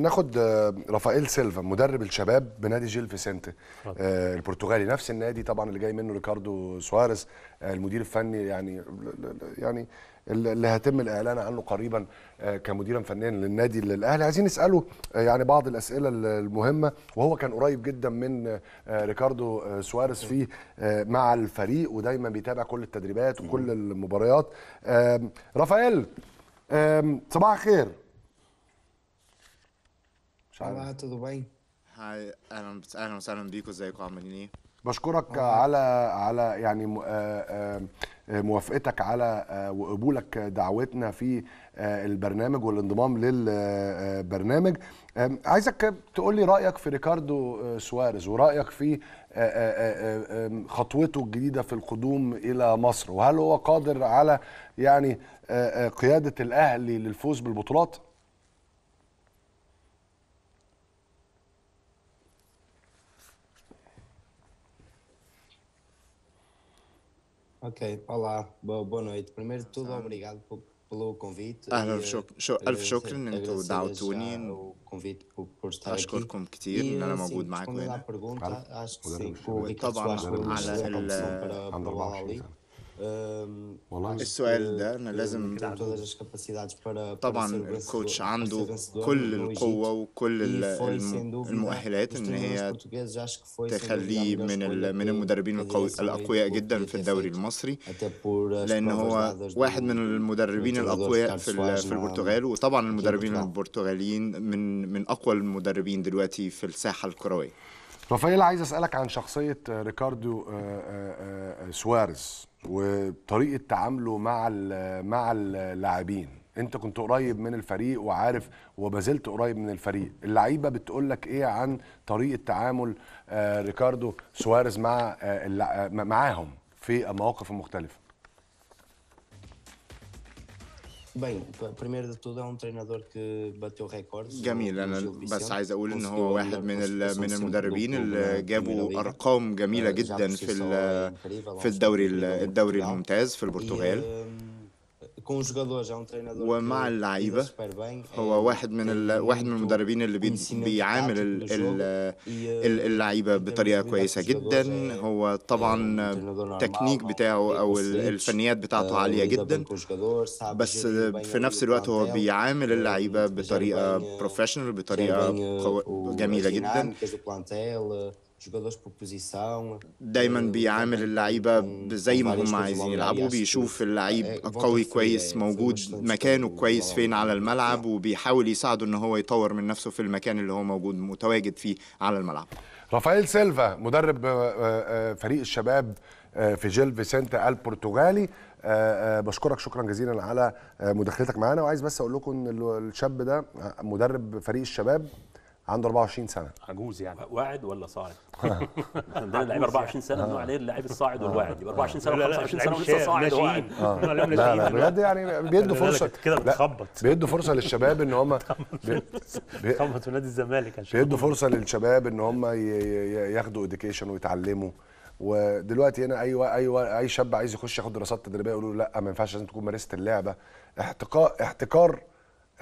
ناخد آه، رافائيل سيلفا مدرب الشباب بنادي جيل فيسنتي آه، البرتغالي نفس النادي طبعا اللي جاي منه ريكاردو سواريز آه، المدير الفني يعني يعني اللي هيتم الاعلان عنه قريبا كمديرا فنيا للنادي الاهلي عايزين نساله يعني بعض الاسئله المهمه وهو كان قريب جدا من ريكاردو سواريز فيه مع الفريق ودايما بيتابع كل التدريبات وكل المباريات رافائيل صباح الخير جماعة دبي هاي اهلا اهلا وسهلا بيكم ازيكم عاملين ايه؟ بشكرك على على يعني آه، آه، آه، موافقتك على وقبولك دعوتنا في البرنامج والانضمام للبرنامج عايزك تقول لي رايك في ريكاردو سواريز ورايك في خطوته الجديده في القدوم الى مصر وهل هو قادر على يعني قياده الاهلي للفوز بالبطولات؟ Ok, olá, boa, boa noite. Primeiro de tudo, obrigado pelo, pelo convite. Arv shokran entu dawtunin. O convite por, por estar aqui. أشكركم كثير إن uma موجود معاكم né? tá é para طبعا ali. والله السؤال ده انا لازم طبعا الكوتش عنده كل القوه وكل المؤهلات ان هي تخليه من من المدربين الاقوياء جدا في الدوري المصري لان هو واحد من المدربين الاقوياء في في البرتغال وطبعا المدربين البرتغاليين من من اقوى المدربين دلوقتي في الساحه الكرويه رافائيل عايز اسالك عن شخصيه آه، ريكاردو آه، آه، سواريز وطريقه تعامله مع ال مع اللاعبين انت كنت قريب من الفريق وعارف وبازلت قريب من الفريق اللعيبه بتقول لك ايه عن طريقه تعامل ريكاردو سواريز مع معاهم في المواقف المختلفه بين بريمير tudo é um treinador que bateu recordes جميل انا بس عايز اقول ان هو واحد من من المدربين اللي جابوا ارقام جميله جدا في في الدوري الدوري الممتاز في البرتغال ومع اللعيبه هو واحد من واحد من المدربين اللي بيعامل اللعيبه بطريقه كويسه جدا هو طبعا التكنيك بتاعه او الفنيات بتاعته عاليه جدا بس في نفس الوقت هو بيعامل اللعيبه بطريقه بروفيشنال بطريقه جميله جدا دايما بيعامل اللعيبة زي ما هم عايزين يلعبوا بيشوف اللعيب قوي كويس موجود مكانه كويس فين على الملعب وبيحاول يساعده ان هو يطور من نفسه في المكان اللي هو موجود متواجد فيه على الملعب رافائيل سيلفا مدرب آه، آه، آه، فريق الشباب في جيل فيسنتا البرتغالي بشكرك شكرا جزيلا على مداخلتك معانا وعايز بس اقول لكم ان الشاب ده مدرب فريق الشباب عنده 24 سنه عجوز يعني واعد ولا صاعد؟ عندنا لعيب 24 يعني. سنه نوع عليه اللاعب الصاعد والواعد يبقى 24 سنه و25 سنه ولسه صاعد وواعد آه. لا لا بجد يعني بيدوا فرصه كده بتخبط بيدوا فرصه للشباب ان هم بتخبط في نادي الزمالك بيدوا فرصه للشباب ان هم ياخدوا اديوكيشن ويتعلموا ودلوقتي هنا اي اي اي شاب عايز يخش ياخد دراسات تدريبيه يقولوا له لا ما ينفعش لازم تكون مارست اللعبه احتقاء احتكار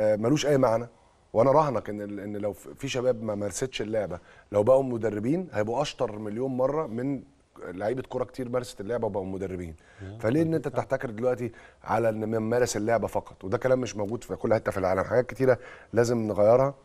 آه، ملوش اي معنى وانا راهنك ان ان لو في شباب ما مارستش اللعبه لو بقوا مدربين هيبقوا اشطر مليون مره من لعيبه كوره كتير مارست اللعبه وبقوا مدربين فليه ان انت تحتكر دلوقتي على ان مارس اللعبه فقط وده كلام مش موجود في كل حته في العالم حاجات كتيره لازم نغيرها